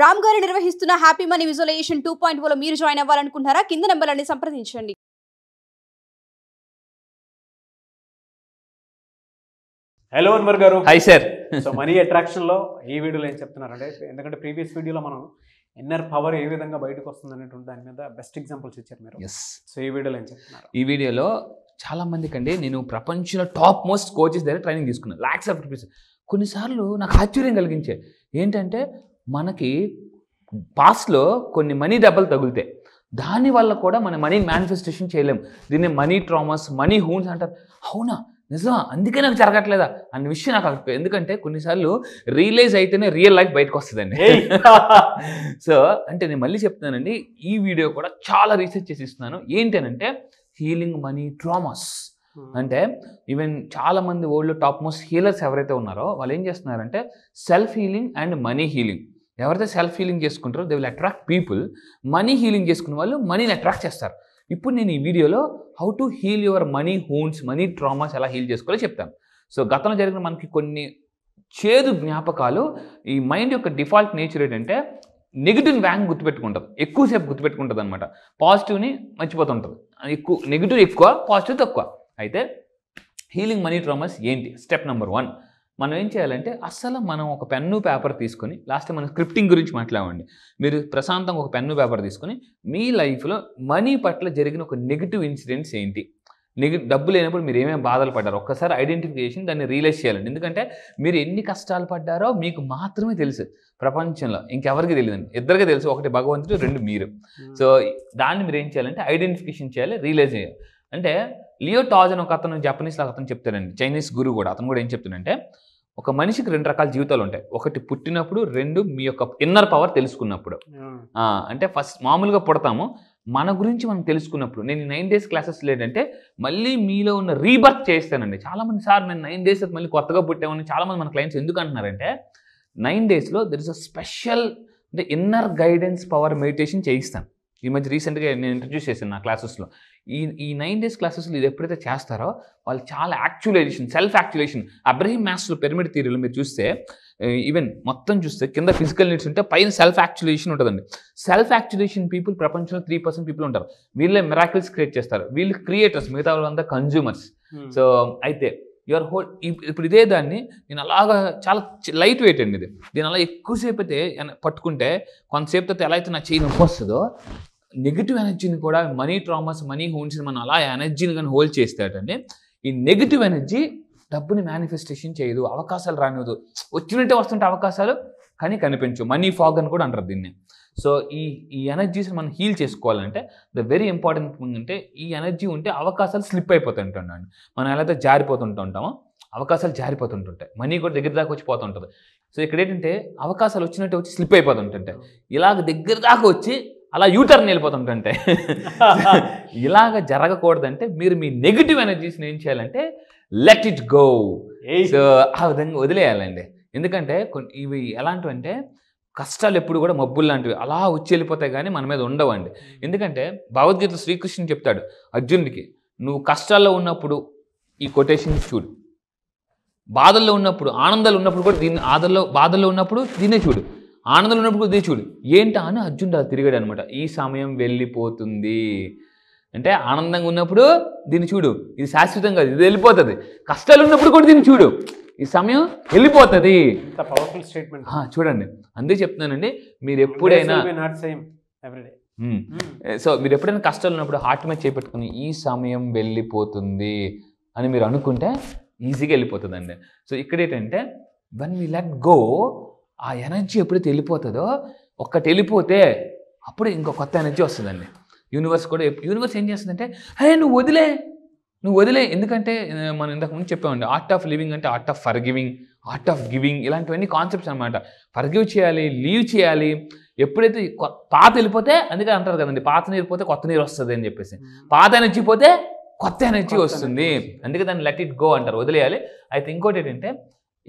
రామ్ గారు నిర్వహిస్తున్న happy money visualization two point ఓలో మీరు జాయిన్ అవ్వాలనుకుంటున్నారా కింద నెంబర్లని సంప్రదించండి హలో అన్వర్ గారు hi sir so money attraction లో ఈ వీడియోలో ఏం చెప్తున్నారు అంటే ఎందుకంటే ప్రీవియస్ వీడియోలో మనం ఇన్నర్ పవర్ ఏ విధంగా బయటకు వస్తుంది అనేటువంటి దాని మీద బెస్ట్ ఎగ్జాంపుల్స్ ఇచ్చారు మీరు సో ఈ వీడియోలో ఏం చెప్తున్నారు ఈ వీడియోలో చాలా మందికి అండి నేను ప్రపంచంలో టాప్ మోస్ట్ కోచెస్ దగ్గర ట్రైనింగ్ తీసుకున్నాను లాక్స్ ఆఫ్ రూపీస్ కొన్నిసార్లు నాకు ఆశ్చర్యం కలిగించే ఏంటంటే మనకి పాస్ట్లో కొన్ని మనీ దెబ్బలు తగులుతాయి దానివల్ల కూడా మన మనీ మేనిఫెస్టేషన్ చేయలేం దీన్ని మనీ ట్రామాస్ మనీ హూన్స్ అంటారు అవునా నిజమా అందుకే నాకు జరగట్లేదా అన్న విషయం నాకు అర్థం ఎందుకంటే కొన్నిసార్లు రియలైజ్ అయితేనే రియల్ లైఫ్ బయటకు వస్తుందండి సో అంటే నేను మళ్ళీ చెప్తున్నానండి ఈ వీడియో కూడా చాలా రీసెర్చ్ చేసి ఇస్తున్నాను ఏంటనంటే హీలింగ్ మనీ ట్రామాస్ అంటే ఈవెన్ hmm. చాలా మంది వరల్డ్లో టాప్ మోస్ట్ హీలర్స్ ఎవరైతే ఉన్నారో వాళ్ళు ఏం చేస్తున్నారంటే self healing and money healing ఎవరైతే సెల్ఫ్ హీలింగ్ చేసుకుంటారో they will attract people money healing చేసుకున్న వాళ్ళు మనీని అట్రాక్ట్ చేస్తారు ఇప్పుడు నేను ఈ వీడియోలో how to heal your money wounds money traumas ఎలా హీల్ చేసుకోవాలో చెప్తాను సో గతంలో జరిగిన మనకి కొన్ని చేదు జ్ఞాపకాలు ఈ మైండ్ యొక్క డిఫాల్ట్ నేచర్ ఏంటంటే నెగిటివ్ వ్యాంగ్ గుర్తుపెట్టుకుంటుంది ఎక్కువసేపు గుర్తుపెట్టుకుంటుంది అనమాట పాజిటివ్ని మర్చిపోతుంటుంది ఎక్కువ నెగిటివ్ ఎక్కువ పాజిటివ్ తక్కువ అయితే హీలింగ్ మనీ ట్రామాస్ ఏంటి స్టెప్ నెంబర్ వన్ మనం ఏం చేయాలంటే అస్సలు మనం ఒక పెన్ను పేపర్ తీసుకొని లాస్ట్ మనం స్క్రిప్టింగ్ గురించి మాట్లాడండి మీరు ప్రశాంతంగా ఒక పెన్ను పేపర్ తీసుకొని మీ లైఫ్లో మనీ పట్ల జరిగిన ఒక నెగిటివ్ ఇన్సిడెంట్స్ ఏంటి నెగి డబ్బు లేనప్పుడు మీరు ఏమేమి బాధలు పడ్డారు ఒక్కసారి ఐడెంటిఫికేషన్ దాన్ని రియలైజ్ చేయాలండి ఎందుకంటే మీరు ఎన్ని కష్టాలు పడ్డారో మీకు మాత్రమే తెలుసు ప్రపంచంలో ఇంకెవరికి తెలియదండి ఇద్దరికి తెలుసు ఒకటి భగవంతుడు రెండు మీరు సో దాన్ని మీరు ఏం చేయాలంటే ఐడెంటిఫికేషన్ చేయాలి రియలైజ్ చేయాలి అంటే లియో టాజ్ అని ఒక అతను జపనీస్లో అతను చెప్తాడండి చైనీస్ గురువు కూడా అతను కూడా ఏం చెప్తాడంటే ఒక మనిషికి రెండు రకాల జీవితాలు ఉంటాయి ఒకటి పుట్టినప్పుడు రెండు మీ యొక్క ఇన్నర్ పవర్ తెలుసుకున్నప్పుడు అంటే ఫస్ట్ మామూలుగా పుడతాము మన గురించి మనం తెలుసుకున్నప్పుడు నేను నైన్ డేస్ క్లాసెస్ లేదంటే మళ్ళీ మీలో ఉన్న రీబర్త్ చేస్తానండి చాలామంది సార్ నేను నైన్ డేస్ మళ్ళీ కొత్తగా పుట్టామని చాలామంది మన క్లయింట్స్ ఎందుకు అంటున్నారంటే నైన్ డేస్లో దర్ ఇస్ అ స్పెషల్ అంటే ఇన్నర్ గైడెన్స్ పవర్ మెడిటేషన్ చేయిస్తాను ఈ మధ్య రీసెంట్గా నేను ఇంట్రడ్యూస్ చేశాను నా క్లాసెస్లో ఈ ఈ నైన్ డేస్ క్లాసెస్లో ఇది ఎప్పుడైతే చేస్తారో వాళ్ళు చాలా యాక్చువలైజేషన్ సెల్ఫ్ యాక్చువలేషన్ అబ్రహీం మ్యాథ్స్లో పిరమిడ్ థియరీలో మీరు చూస్తే ఈవెన్ మొత్తం చూస్తే కింద ఫిజికల్ నీడ్స్ ఉంటే పైన సెల్ఫ్ యాక్చువలేషన్ ఉంటుందండి సెల్ఫ్ యాక్చువలేషన్ పీపుల్ ప్రపంచంలో త్రీ పర్సెంట్ పీపుల్ ఉంటారు వీళ్ళే మిరాకిల్స్ క్రియేట్ చేస్తారు వీళ్ళు క్రియేటర్స్ మిగతా వాళ్ళంతా కన్జ్యూమర్స్ సో hmm. అయితే యువర్ హోల్ ఇప్పుడు ఇదే దాన్ని నేను అలాగా చాలా లైట్ వెయిట్ అండి ఇది దీని అలా ఎక్కువసేపు అయితే పట్టుకుంటే కొంతసేపు అయితే ఎలా అయితే నా చేయి నొప్పి వస్తుందో నెగిటివ్ ఎనర్జీని కూడా మనీ ట్రామాస్ మనీ హోన్స్ మనం అలా ఎనర్జీని కానీ హోల్డ్ చేస్తాడంటే ఈ నెగిటివ్ ఎనర్జీ డబ్బుని మేనిఫెస్టేషన్ చేయదు అవకాశాలు రానివ్వదు వచ్చినట్టే వస్తుంటే అవకాశాలు కానీ కనిపించు మనీ ఫాగ్ అని కూడా అంటారు దీన్ని సో ఈ ఈ ఎనర్జీస్ మనం హీల్ చేసుకోవాలంటే ద వెరీ ఇంపార్టెంట్ థింగ్ అంటే ఈ ఎనర్జీ ఉంటే అవకాశాలు స్లిప్ అయిపోతుంటాం మనం ఎలా అయితే జారిపోతుంటుంటామో అవకాశాలు జారిపోతుంటుంటాయి మనీ కూడా దగ్గర దాకా వచ్చి పోతుంటుంది సో ఇక్కడ ఏంటంటే అవకాశాలు వచ్చినట్టు వచ్చి స్లిప్ అయిపోతుంటుంటాయి ఇలాగ దగ్గర దాకా వచ్చి అలా యూటర్న్ వెళ్ళిపోతుంటే ఇలాగ జరగకూడదంటే మీరు మీ నెగిటివ్ ఎనర్జీస్ని ఏం చేయాలంటే లెట్ ఇట్ గో సో ఆ విధంగా వదిలేయాలండి ఎందుకంటే కొన్ని ఇవి ఎలాంటివంటే కష్టాలు ఎప్పుడు కూడా మబ్బులు లాంటివి అలా వచ్చి వెళ్ళిపోతాయి కానీ మన మీద ఉండవండి ఎందుకంటే భగవద్గీత శ్రీకృష్ణుని చెప్తాడు అర్జునుడికి నువ్వు కష్టాల్లో ఉన్నప్పుడు ఈ కొటేషన్ చూడు బాధల్లో ఉన్నప్పుడు ఆనందాలు ఉన్నప్పుడు కూడా దీన్ని ఆదల్లో బాధల్లో ఉన్నప్పుడు దీన్నే చూడు ఆనందం ఉన్నప్పుడు ఇది చూడు ఏంటా అని అర్జునుడు తిరిగాడు అనమాట ఈ సమయం వెళ్ళిపోతుంది అంటే ఆనందంగా ఉన్నప్పుడు దీన్ని చూడు ఇది శాశ్వతం కాదు ఇది వెళ్ళిపోతుంది కష్టాలు ఉన్నప్పుడు కూడా దీన్ని చూడు ఈ సమయం వెళ్ళిపోతుంది పవర్ఫుల్ స్టేట్మెంట్ చూడండి అందుకే చెప్తున్నానండి మీరు ఎప్పుడైనా hmm. సో మీరు ఎప్పుడైనా కష్టాలు ఉన్నప్పుడు హార్ట్ మీద చేపెట్టుకుని ఈ సమయం వెళ్ళిపోతుంది అని మీరు అనుకుంటే ఈజీగా వెళ్ళిపోతుందండి సో ఇక్కడ ఏంటంటే వన్ వీ లెట్ గో ఆ ఎనర్జీ ఎప్పుడైతే వెళ్ళిపోతుందో ఒక్కటి వెళ్ళిపోతే అప్పుడే ఇంకో కొత్త ఎనర్జీ వస్తుందండి యూనివర్స్ కూడా యూనివర్స్ ఏం చేస్తుందంటే హే నువ్వు వదిలే నువ్వు వదిలే ఎందుకంటే మనం ఇంతకుముందు చెప్పామండి ఆర్ట్ ఆఫ్ లివింగ్ అంటే art of forgiving art of giving ఇలాంటివన్నీ కాన్సెప్ట్స్ అనమాట ఫర్గివ్ చేయాలి లీవ్ చేయాలి ఎప్పుడైతే పాత వెళ్ళిపోతే అందుకే అంటారు కదండి పాత నీరు పోతే కొత్త నీరు వస్తుంది అని చెప్పేసి పాత ఎనర్జీ పోతే కొత్త ఎనర్జీ వస్తుంది అందుకే దాన్ని లెట్ ఇట్ గో అంటారు వదిలేయాలి అయితే ఇంకోటి ఏంటంటే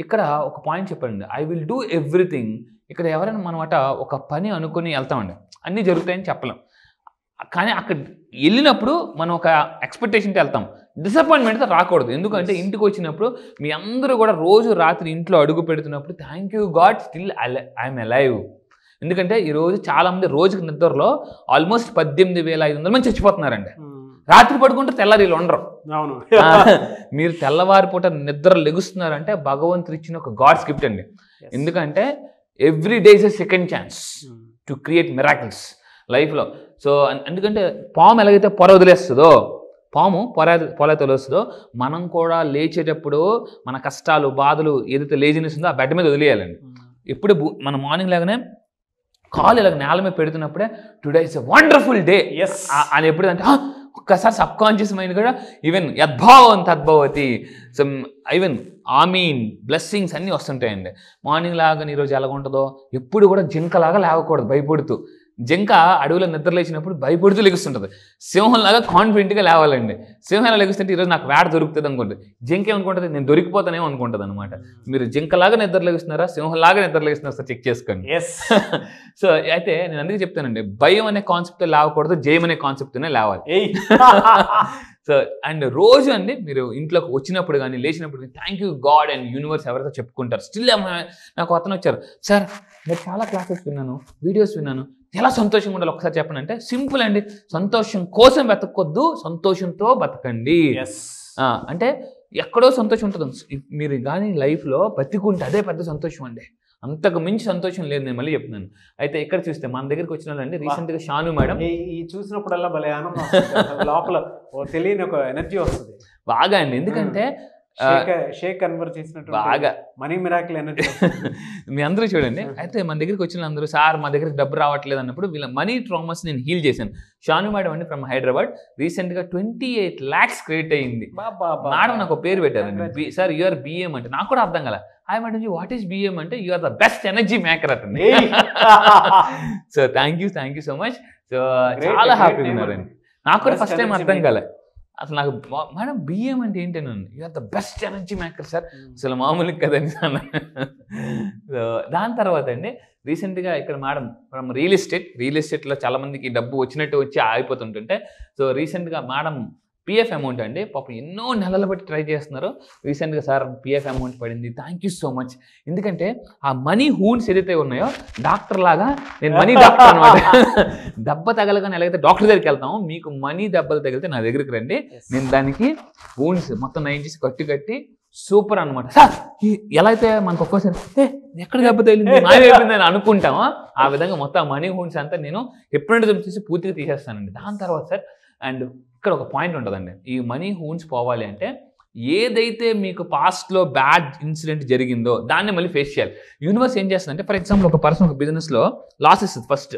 ఇక్కడ ఒక పాయింట్ చెప్పండి ఐ విల్ డూ ఎవ్రీథింగ్ ఇక్కడ ఎవరైనా మనమాట ఒక పని అనుకుని వెళ్తామండి అన్నీ జరుగుతాయని చెప్పలేం కానీ అక్కడ వెళ్ళినప్పుడు మనం ఒక ఎక్స్పెక్టేషన్కి వెళ్తాం డిసప్పాయింట్మెంట్తో రాకూడదు ఎందుకంటే ఇంటికి వచ్చినప్పుడు మీ అందరూ కూడా రోజు రాత్రి ఇంట్లో అడుగు పెడుతున్నప్పుడు thank you God still I'm alive ఎందుకంటే ఈరోజు చాలామంది రోజుకి నిద్రలో ఆల్మోస్ట్ పద్దెనిమిది వేల ఐదు వందల మంది చచ్చిపోతున్నారండి hmm. రాత్రి పడుకుంటే తెల్లరీలు ఉండరు అవును మీరు తెల్లవారిపూట నిద్ర లెగుస్తున్నారంటే భగవంతుడు ఇచ్చిన ఒక గాడ్ స్క్రిప్ట్ అండి ఎందుకంటే every day is a second chance hmm. To create miracles లైఫ్లో సో ఎందుకంటే పాము ఎలాగైతే పొర వదిలేస్తుందో పాము పొర పొల వదిలేస్తుందో మనం కూడా లేచేటప్పుడు మన కష్టాలు బాధలు ఏదైతే లేజినెస్ ఉందో ఆ బెడ్ మీద వదిలేయాలండి hmm. ఎప్పుడు మన మార్నింగ్ లాగానే కాలు ఇలాగ నేల మీద పెడుతున్నప్పుడే today is a wonderful day yes అని ఎప్పుడు అంటే ah, ఒక్కసారి సబ్ కాన్షియస్ మైండ్ కూడా ఈవెన్ యద్భావం తద్భవతి సో ఈవెన్ ఆమీన్ బ్లెస్సింగ్స్ అన్నీ వస్తుంటాయండి మార్నింగ్ లాగా ఈరోజు ఎలాగ ఉంటుందో ఎప్పుడు కూడా జింకలాగా లేవకూడదు భయపడుతూ జింక అడవిలో నిద్రలేచినప్పుడు భయపడుతూ లెగుస్తుంటుంది సింహంలాగా కాన్ఫిడెంట్గా లేవాలండి సింహం ఎలా లెగుస్తుంటే ఈరోజు నాకు వేట దొరుకుతుంది అనుకుంటుంది జింక ఏమనుకుంటుంది నేను దొరికిపోతానేమో అనుకుంటుంది అనమాట hmm. మీరు జింకలాగా నిద్ర లెగుస్తున్నారా సింహంలాగా నిద్ర లెగుస్తున్నారా సార్ చెక్ చేసుకోండి ఎస్ సో అయితే నేను అందుకే చెప్తానండి భయం అనే కాన్సెప్ట్ లేవకూడదు జయం అనే కాన్సెప్ట్నే లేవాలి సో అండ్ రోజు అండి మీరు ఇంట్లోకి వచ్చినప్పుడు కానీ లేచినప్పుడు కానీ thank you God and universe ఎవరితో చెప్పుకుంటారు స్టిల్ నాకు అతను వచ్చారు సార్ నేను చాలా క్లాసెస్ విన్నాను వీడియోస్ విన్నాను ఎలా సంతోషంగా ఉండాలి ఒకసారి చెప్పండి అంటే సింపుల్ అండి సంతోషం కోసం వెతకొద్దు సంతోషంతో బతకండి అంటే ఎక్కడో సంతోషం ఉంటుంది మీరు కానీ లైఫ్లో బతికుంటే అదే పెద్ద సంతోషం అండి అంతకు మించి సంతోషం లేదు నేను మళ్ళీ చెప్తున్నాను అయితే ఇక్కడ చూస్తే మన దగ్గరికి వచ్చిన రీసెంట్ గా షాను మేడం ఈ చూసినప్పుడల్లా భలే ఆనందం లోపల ఓ తెలియని ఒక ఎనర్జీ వస్తుంది బాగా అండి ఎందుకంటే షేక్ చేసినట్టు బాగా మనీ మిరాకిల్ ఎనర్జీ మీ అందరూ చూడండి అయితే మన దగ్గరికి వచ్చిన అందరూ సార్ మా దగ్గరికి డబ్బు రావట్లేదు అన్నప్పుడు వీళ్ళ మనీ ట్రామాస్ నేను హీల్ చేశాను షాను మేడం అండి ఫ్రమ్ హైదరాబాద్ రీసెంట్ గా ట్వంటీ ఎయిట్ లాక్స్ క్రెడిట్ అయ్యింది మేడం నాకు పేరు పెట్టారండి సార్ యూఆర్ బిఎం అంటే నాకు కూడా అర్థం కల hi madam ji what is BM అంటే you are are the best energy maker అతను so thank you thank you so much so చాలా హ్యాపీ ఉన్నారండి నాకు కూడా ఫస్ట్ టైం అర్థం కాలే అసలు నాకు మేడం బిఎం అంటే ఏంటి నన్ను you the best energy maker sir అసలు మామూలు కదండి సో దాని తర్వాత అండి రీసెంట్గా ఇక్కడ మేడం మనం రియల్ ఎస్టేట్ రియల్ ఎస్టేట్లో చాలామందికి డబ్బు వచ్చినట్టు వచ్చి ఆగిపోతుంటుంటే సో రీసెంట్గా మేడం పిఎఫ్ అమౌంట్ అండి పాపం ఎన్నో నెలలు బట్టి ట్రై చేస్తున్నారు రీసెంట్గా సార్ పిఎఫ్ అమౌంట్ పడింది థ్యాంక్ యూ సో మచ్ ఎందుకంటే ఆ మనీ హూన్స్ ఏదైతే ఉన్నాయో డాక్టర్ లాగా నేను మనీ డాక్టర్ అనమాట దెబ్బ తగలగానే ఎలాగైతే డాక్టర్ దగ్గరికి వెళ్తాము మీకు మనీ దెబ్బలు తగిలితే నా దగ్గరికి రండి నేను దానికి హూన్స్ మొత్తం నైన్ చేసి కట్టి కట్టి సూపర్ అనమాట సార్ ఎలా అయితే మనకు ఒక్కోసారి ఎక్కడ దెబ్బ తగిలింది మాయమైపోయింది అని అనుకుంటామో ఆ విధంగా మొత్తం మనీ హూన్స్ అంతా నేను ఎప్పుడంటే చూసి పూర్తిగా తీసేస్తానండి దాని తర్వాత సార్ అండ్ ఇక్కడ ఒక పాయింట్ ఉంటుందండి ఈ మనీ హూన్స్ పోవాలి అంటే ఏదైతే మీకు పాస్ట్లో బ్యాడ్ ఇన్సిడెంట్ జరిగిందో దాన్ని మళ్ళీ ఫేస్ చేయాలి యూనివర్స్ ఏం చేస్తుందంటే ఫర్ ఎగ్జాంపుల్ ఒక పర్సన్ ఒక బిజినెస్లో లాస్ ఇస్తుంది ఫస్ట్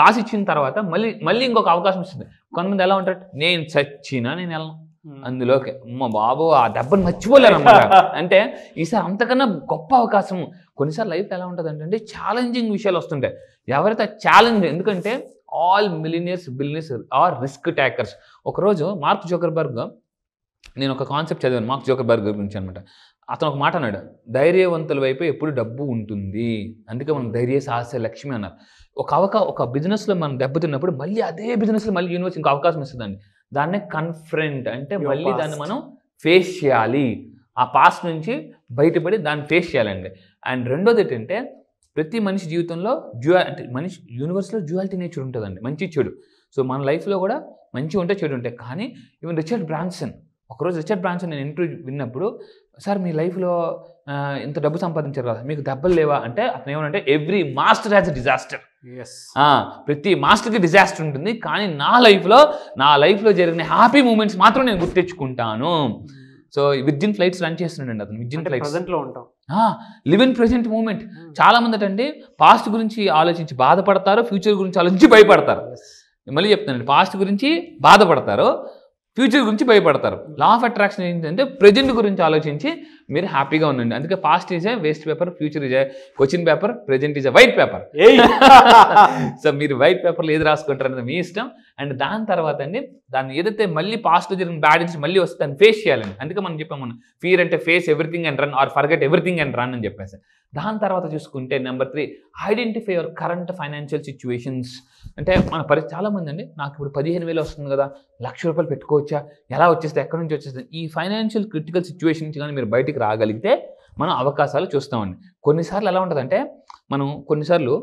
లాస్ ఇచ్చిన తర్వాత మళ్ళీ మళ్ళీ ఇంకొక అవకాశం ఇస్తుంది కొంతమంది ఎలా ఉంటారు నేను చచ్చినా నేను వెళ్ళను hmm. అందులోకి మా బాబు ఆ దెబ్బను మర్చిపోలేరు అనమాట అంటే ఈసారి అంతకన్నా గొప్ప అవకాశం కొన్నిసార్లు లైఫ్ ఎలా ఉంటుంది అంటే ఛాలెంజింగ్ విషయాలు వస్తుంటాయి ఎవరైతే ఛాలెంజ్ ఎందుకంటే all millionaires billionaires are risk takers ఒకరోజు మార్క్ జోకర్బర్గ్ నేను ఒక కాన్సెప్ట్ చదివాను మార్క్ జోకర్బర్గ్ గురించి అనమాట అతను ఒక మాట అన్నాడు ధైర్యవంతుల వైపు ఎప్పుడు డబ్బు ఉంటుంది అందుకే మనం ధైర్య సాహస లక్ష్మి అన్నారు ఒక అవకా ఒక బిజినెస్లో మనం దెబ్బతిన్నప్పుడు మళ్ళీ అదే బిజినెస్లో మళ్ళీ యూనివర్స్ ఇంకా అవకాశం ఇస్తుందండి దాన్నే కన్ఫరెంట్ అంటే మళ్ళీ దాన్ని మనం ఫేస్ చేయాలి ఆ పాస్ట్ నుంచి బయటపడి దాన్ని ఫేస్ చేయాలండి అండ్ రెండోది ఏంటంటే ప్రతి మనిషి జీవితంలో అంటే మనిషి యూనివర్స్లో జ్యువాలిటీ నేచర్ ఉంటుందండి మంచి చెడు సో మన లైఫ్లో కూడా మంచి ఉంటే చెడు ఉంటాయి కానీ ఈవెన్ రిచర్డ్ బ్రాన్సన్ ఒకరోజు రిచర్డ్ బ్రాన్సన్ నేను ఇంటర్వ్యూ విన్నప్పుడు సార్ మీ లైఫ్లో ఇంత డబ్బు సంపాదించారు కదా మీకు దెబ్బలు లేవా అంటే అతను ఏమంటే ఎవ్రీ మాస్టర్ హ్యాస్ డిజాస్టర్ ప్రతి మాస్టర్కి డిజాస్టర్ ఉంటుంది కానీ నా లైఫ్లో నా లైఫ్లో జరిగిన హ్యాపీ మూమెంట్స్ మాత్రం నేను గుర్తించుకుంటాను hmm. సో విద్యున్ ఫ్లైట్స్ రన్ చేస్తున్నాడు అతను విద్యున్ flights live in present moment చాలా మంది అంటే పాస్ట్ గురించి ఆలోచించి బాధపడతారు ఫ్యూచర్ గురించి ఆలోచించి భయపడతారు మళ్ళీ చెప్తానండి పాస్ట్ గురించి బాధపడతారు ఫ్యూచర్ గురించి భయపడతారు లా ఆఫ్ అట్రాక్షన్ ఏంటంటే ప్రజెంట్ గురించి ఆలోచించి మీరు హ్యాపీగా ఉండండి అందుకే past is waste paper future is question paper present is white paper so మీరు వైట్ పేపర్లో ఏది రాసుకుంటారు అనేది మీ ఇష్టం అండ్ దాని తర్వాత అండి దాన్ని ఏదైతే మళ్ళీ పాస్ట్ జరిగిన బ్యాడ్ నుంచి మళ్ళీ వస్తే దాన్ని ఫేస్ చేయాలండి అందుకే మనం చెప్పాము ఫీర్ అంటే face everything and run or forget everything and run అని చెప్పేసి దాని తర్వాత చూసుకుంటే number three identify your current financial situations అంటే మన పరి చాలామంది అండి నాకు ఇప్పుడు పదిహేను వేలు వస్తుంది కదా లక్ష రూపాయలు పెట్టుకోవచ్చా ఎలా వచ్చేస్తే ఎక్కడి నుంచి వచ్చేస్తుంది ఈ ఫైనాన్షియల్ క్రిటికల్ సిచ్యువేషన్ నుంచి కానీ మీరు బయటికి రాగలిగితే మనం అవకాశాలు చూస్తామండి కొన్నిసార్లు ఎలా ఉంటుందంటే మనం కొన్నిసార్లు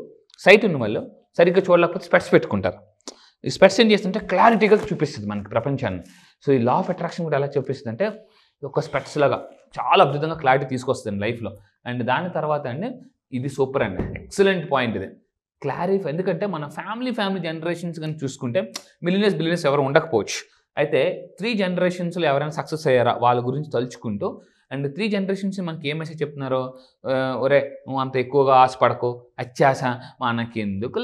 సైట్ ఉన్న వాళ్ళు సరిగ్గా చూడలేకపోతే స్పెట్స్ పెట్టుకుంటారు ఈ స్పెట్స్ ఏం చేస్తుంటే క్లారిటీగా చూపిస్తుంది మనకి ప్రపంచాన్ని సో ఈ లా ఆఫ్ అట్రాక్షన్ కూడా ఎలా చూపిస్తుంది అంటే ఒక స్పెట్స్ లాగా చాలా అద్భుతంగా క్లారిటీ తీసుకొస్తుంది లైఫ్లో అండ్ దాని తర్వాత అండి ఇది సూపర్ అండి ఎక్సలెంట్ పాయింట్ ఇది క్లారిఫై ఎందుకంటే మన ఫ్యామిలీ ఫ్యామిలీ జనరేషన్స్ కానీ చూసుకుంటే మిలినియర్స్ బిలినియర్స్ ఎవరు ఉండకపోవచ్చు అయితే త్రీ జనరేషన్స్లో ఎవరైనా సక్సెస్ అయ్యారా వాళ్ళ గురించి తలుచుకుంటూ అండ్ త్రీ జనరేషన్స్ మనకి ఏ మెసేజ్ చెప్తున్నారో ఒరే నువ్వు అంత ఎక్కువగా ఆశపడకు అత్యాశ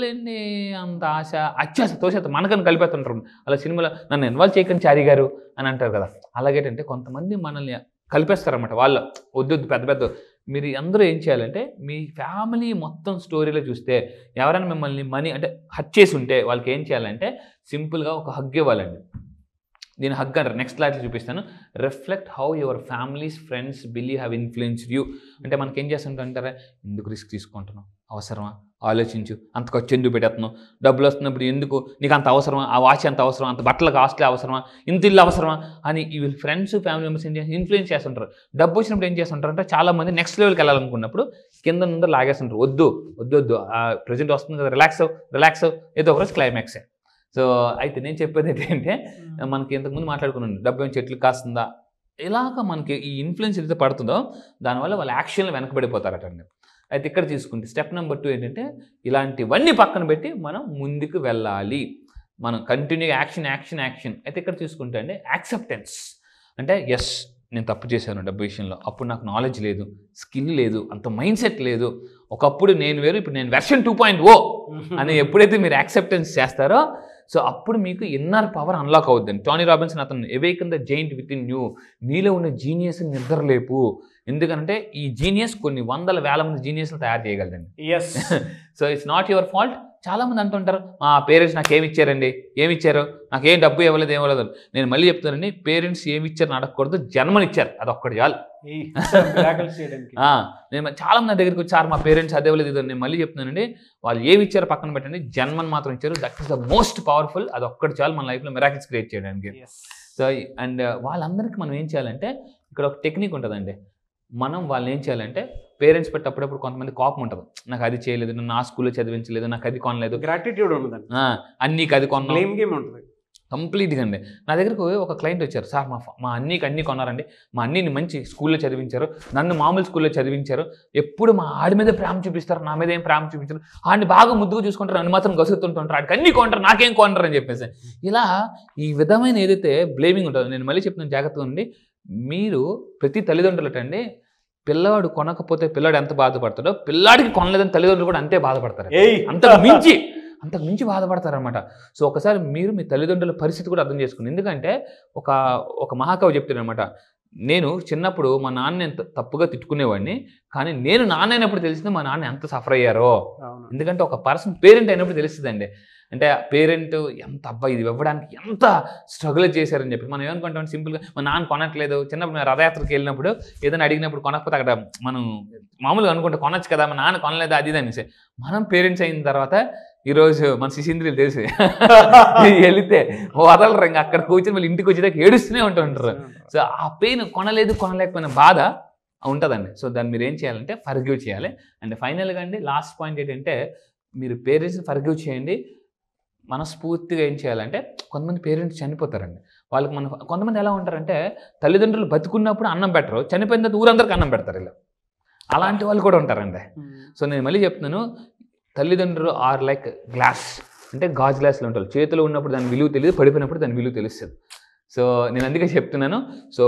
లేని అంత ఆశ అత్యాశ తోసేత మనకని కలిపేస్తుంటారు అలా సినిమాలో నన్ను ఇన్వాల్వ్ చేయకండి చారీ గారు అని అంటారు కదా అలాగేటంటే కొంతమంది మనల్ని కలిపేస్తారన్నమాట వాళ్ళు వద్దు పెద్ద పెద్ద మీరు అందరూ ఏం చేయాలంటే మీ ఫ్యామిలీ మొత్తం స్టోరీలో చూస్తే ఎవరైనా మిమ్మల్ని మనీ అంటే హచ్ చేసి ఉంటే వాళ్ళకి ఏం చేయాలంటే సింపుల్గా ఒక హగ్ ఇవ్వాలండి దీని హగ్ అంటారు నెక్స్ట్ స్లైడ్లో చూపిస్తాను reflect how your families friends బిలీ హ్యావ్ ఇన్ఫ్లుయెన్స్డ్ యూ అంటే మనకి ఏం చేస్తుంటారంటారా ఎందుకు రిస్క్ తీసుకుంటున్నాం అవసరమా ఆలోచించు అంత ఖర్చు ఎందుకు పెట్టేస్తున్నావు డబ్బులు వస్తున్నప్పుడు ఎందుకు నీకు అంత అవసరమా ఆ వాచ్ అంత అవసరం అంత బట్టలకు హాస్టల్ అవసరమా ఇంత ఇల్లు అవసరమా అని ఇవి ఫ్రెండ్స్ ఫ్యామిలీ మెంబర్స్ ఏం చేసి ఇన్ఫ్లుయెన్స్ చేస్తుంటారు డబ్బు వచ్చినప్పుడు ఏం చేస్తుంటారు అంటే చాలామంది నెక్స్ట్ లెవెల్కి వెళ్ళాలనుకున్నప్పుడు కింద నుండి లాగేస్తుంటారు వద్దు వద్దు వద్దు ప్రజెంట్ వస్తుంది కదా రిలాక్స్ రిలాక్స్ ఏదో ఒకరోజు క్లైమాక్సే సో అయితే నేను చెప్పేది ఏంటంటే మనకి ఇంతకుముందు మాట్లాడుకున్నాను డెబ్బై చెట్లు కాస్తుందా ఇలాగ మనకి ఈ ఇన్ఫ్లుయెన్స్ ఏదైతే పడుతుందో దానివల్ల వాళ్ళ యాక్షన్లు వెనకబడిపోతారట అండి అయితే ఇక్కడ తీసుకుంటే స్టెప్ నెంబర్ టూ ఏంటంటే ఇలాంటివన్నీ పక్కన పెట్టి మనం ముందుకు వెళ్ళాలి మనం కంటిన్యూ యాక్షన్ యాక్షన్ యాక్షన్ అయితే ఇక్కడ తీసుకుంటే అండి యాక్సెప్టెన్స్ అంటే ఎస్ నేను తప్పు చేశాను డబ్బు విషయంలో అప్పుడు నాకు నాలెడ్జ్ లేదు స్కిల్ లేదు అంత మైండ్ సెట్ లేదు ఒకప్పుడు నేను వేరు ఇప్పుడు నేను వెర్షన్ టూ పాయింట్ ఓ అని ఎప్పుడైతే మీరు యాక్సెప్టెన్స్ చేస్తారో సో అప్పుడు మీకు ఇన్నర్ పవర్ అన్లాక్ అవుతుంది టానీ రాబిన్స్ అతను awaken the giant within you నీలో ఉన్న జీనియస్ నిద్రలేపు ఎందుకంటే ఈ జీనియస్ కొన్ని వందల వేల మంది జీనియస్లు తయారు చేయగలదండి yes so it's not your fault చాలామంది అంటుంటారు మా పేరెంట్స్ నాకు ఏమి ఇచ్చారండి ఏమి ఇచ్చారు నాకు ఏం డబ్బు ఇవ్వలేదు ఏం నేను మళ్ళీ చెప్తానండి పేరెంట్స్ ఏమి ఇచ్చారు అడగకూడదు జన్మనిచ్చారు అది ఒక్కటి చాలు నేను చాలా మంది దగ్గరికి వచ్చారు మా పేరెంట్స్ అదే ఇవ్వలేదు ఇదని నేను మళ్ళీ చెప్తున్నానండి వాళ్ళు ఏమి ఇచ్చారు పక్కన పెట్టండి జన్మని మాత్రం ఇచ్చారు that is the most powerful అది ఒక్కటి చాలు మన లైఫ్లో మెరాకిల్స్ క్రియేట్ చేయడానికి సో అండ్ uh, వాళ్ళందరికీ మనం ఏం చేయాలంటే ఇక్కడ ఒక టెక్నిక్ ఉంటుందండి మనం వాళ్ళని ఏం చేయాలంటే పేరెంట్స్ పెట్టి అప్పుడప్పుడు కొంతమంది కోపం ఉంటుంది నాకు అది చేయలేదు నా స్కూల్లో చదివించలేదు నాకు అది కొనలేదు గ్రాటిట్యూడ్ ఉండదు అన్నీకి అది కొన్నా ఉంటుంది కంప్లీట్గా అండి నా దగ్గరకు ఒక క్లయింట్ వచ్చారు సార్ మా మా అన్నీకి అన్ని కొన్నారండి మా అన్నీని మంచి స్కూల్లో చదివించారు నన్ను మామూలు స్కూల్లో చదివించారు ఎప్పుడు మా ఆడి మీద ప్రేమ చూపిస్తారు నా మీద ఏం ప్రేమ చూపించారు ఆడిని బాగా ముద్దుగా చూసుకుంటారు నన్ను మాత్రం గసుతుంటుంటారు ఆడికి అన్ని కొంటారు నాకేం కొంటారు అని చెప్పేసి ఇలా ఈ విధమైన ఏదైతే బ్లేమింగ్ ఉంటుందో నేను మళ్ళీ చెప్తున్నాను జాగ్రత్తగా ఉండి మీరు ప్రతి తల్లిదండ్రులటండి పిల్లవాడు కొనకపోతే పిల్లాడు ఎంత బాధపడతాడో పిల్లాడికి కొనలేదని తల్లిదండ్రులు కూడా అంతే బాధపడతారు అంత మించి అంతకు మించి బాధపడతారనమాట సో ఒకసారి మీరు మీ తల్లిదండ్రుల పరిస్థితి కూడా అర్థం చేసుకుని ఎందుకంటే ఒక ఒక మహాకవి అనమాట నేను చిన్నప్పుడు మా నాన్న ఎంత తప్పుగా తిట్టుకునేవాడిని కానీ నేను నాన్న అయినప్పుడు తెలిసింది మా నాన్న ఎంత సఫర్ అయ్యారో ఎందుకంటే ఒక పర్సన్ పేరెంట్ అయినప్పుడు తెలుస్తుందండి అంటే పేరెంట్ ఎంత అబ్బాయి ఇది ఇవ్వడానికి ఎంత స్ట్రగుల్ చేశారని చెప్పి మనం ఏమనుకుంటాం సింపుల్గా మా నాన్న కొనట్లేదు చిన్నప్పుడు మేము రథయాత్రకి వెళ్ళినప్పుడు ఏదైనా అడిగినప్పుడు కొనకపోతే అక్కడ మనం మామూలుగా అనుకుంటే కొనొచ్చు కదా మా నాన్న కొనలేదు అది అనేసి మనం పేరెంట్స్ అయిన తర్వాత ఈరోజు మన శిశీంద్రియులు తెలిసి వెళితే వదలరు ఇంకా అక్కడ కూర్చొని మళ్ళీ ఇంటికి వచ్చేదాకా ఏడుస్తూనే ఉంటుంటారు సో ఆ పెయిన్ కొనలేదు కొనలేకపోయిన బాధ ఉంటుందండి సో దాన్ని మీరు ఏం చేయాలంటే ఫర్గ్యూ చేయాలి అండ్ ఫైనల్గా అండి లాస్ట్ పాయింట్ ఏంటంటే మీరు పేరెంట్స్ని ఫర్గ్యూ చేయండి మనస్ఫూర్తిగా ఏం చేయాలంటే కొంతమంది పేరెంట్స్ చనిపోతారండి వాళ్ళకి మన కొంతమంది ఎలా ఉంటారంటే తల్లిదండ్రులు బతుకున్నప్పుడు అన్నం పెట్టరు చనిపోయిన తర్వాత ఊరందరికి అన్నం పెడతారు ఇలా అలాంటి వాళ్ళు కూడా ఉంటారండి సో నేను మళ్ళీ చెప్తున్నాను తల్లిదండ్రులు ఆర్ లైక్ గ్లాస్ అంటే గాజు గ్లాస్లో ఉంటారు చేతిలో ఉన్నప్పుడు దాని విలువ తెలియదు పడిపోయినప్పుడు దాని విలువ తెలుస్తుంది సో నేను అందుకే చెప్తున్నాను సో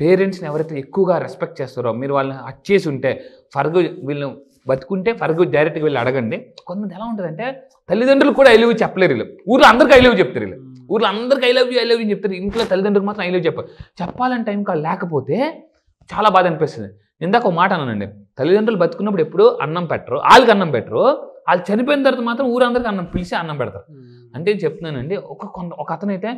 పేరెంట్స్ని ఎవరైతే ఎక్కువగా రెస్పెక్ట్ చేస్తారో మీరు వాళ్ళని హచ్ చేసి ఉంటే ఫర్గు వీళ్ళు బతుకుంటే ఫర్గు డైరెక్ట్గా వెళ్ళి అడగండి కొంతమంది ఎలా ఉంటుందంటే తల్లిదండ్రులు కూడా ఐ చెప్పలేరు వీళ్ళు ఊర్లో అందరికీ ఐ చెప్తారు వీళ్ళు ఊర్లో అందరికీ I love you I love you చెప్తారు ఇంట్లో తల్లిదండ్రులు మాత్రం ఐ చెప్పారు చెప్పాలని టైం కాదు లేకపోతే చాలా బాధ అనిపిస్తుంది ఇందాక ఒక మాట అన్నానండి తల్లిదండ్రులు బతుకున్నప్పుడు ఎప్పుడు అన్నం పెట్టరు వాళ్ళకి అన్నం పెట్టరు వాళ్ళు చనిపోయిన తర్వాత మాత్రం ఊరందరికీ అన్నం పిలిచి అన్నం పెడతారు అంటే చెప్తున్నానండి ఒక కొంత ఒక అతనైతే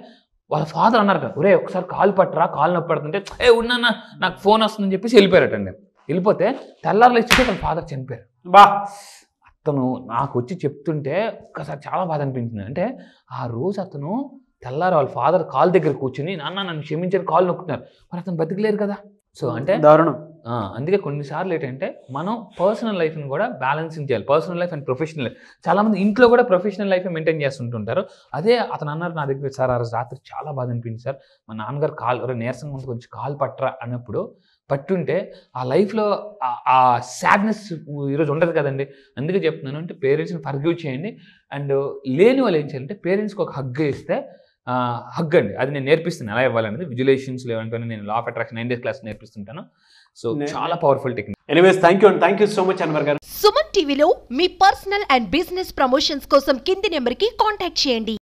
వాళ్ళ ఫాదర్ అన్నారు కదా ఒరే ఒకసారి కాలు పట్టరా కాలు నొప్పి పెడుతుంటే ఏ ఉన్నా నాకు ఫోన్ వస్తుందని చెప్పేసి వెళ్ళిపోయారటండి వెళ్ళిపోతే తెల్లారులు ఇచ్చి వాళ్ళ ఫాదర్ చనిపోయారు బా అతను నాకు వచ్చి చెప్తుంటే ఒకసారి చాలా బాధ అనిపించింది అంటే ఆ రోజు అతను తెల్లారు వాళ్ళ ఫాదర్ కాల్ దగ్గర కూర్చుని నాన్న నన్ను క్షమించారు కాలు నొక్కుతున్నారు మరి అతను బతికలేరు కదా సో అంటే దారుణం అందుకే కొన్నిసార్లు ఏంటంటే మనం పర్సనల్ లైఫ్ని కూడా బ్యాలెన్సింగ్ చేయాలి personal life and professional life చాలామంది ఇంట్లో కూడా ప్రొఫెషనల్ లైఫ్ మెయింటైన్ చేస్తుంటుంటారు అదే అతను అన్నారు నా దగ్గర సార్ ఆ రోజు రాత్రి చాలా బాధ అనిపించింది సార్ మా నాన్నగారు కాల్ నీరసంగా ఉంది కొంచెం కాల్ పట్టరా అన్నప్పుడు పట్టుంటే ఆ లైఫ్లో ఆ సాడ్నెస్ ఈరోజు ఉండదు కదండి అందుకే చెప్తున్నాను అంటే పేరెంట్స్ని ఫర్గ్యూ చేయండి అండ్ లేని వాళ్ళు ఏం చేయాలంటే పేరెంట్స్కి ఒక హగ్ ఇస్తే హగ్ అండి అది నేను నేర్పిస్తున్నాను ఎలా ఇవ్వాలనేది విజులేషన్స్ లేవనుకోని నేను law of attraction nine days class నేర్పిస్తుంటాను సో చాలా powerful technique anyways thank you thank you so much Anwar గారు సుమన్ టీవీలో మీ పర్సనల్ అండ్ బిజినెస్ ప్రమోషన్స్ కోసం కింది నెంబర్కి కాంటాక్ట్ చేయండి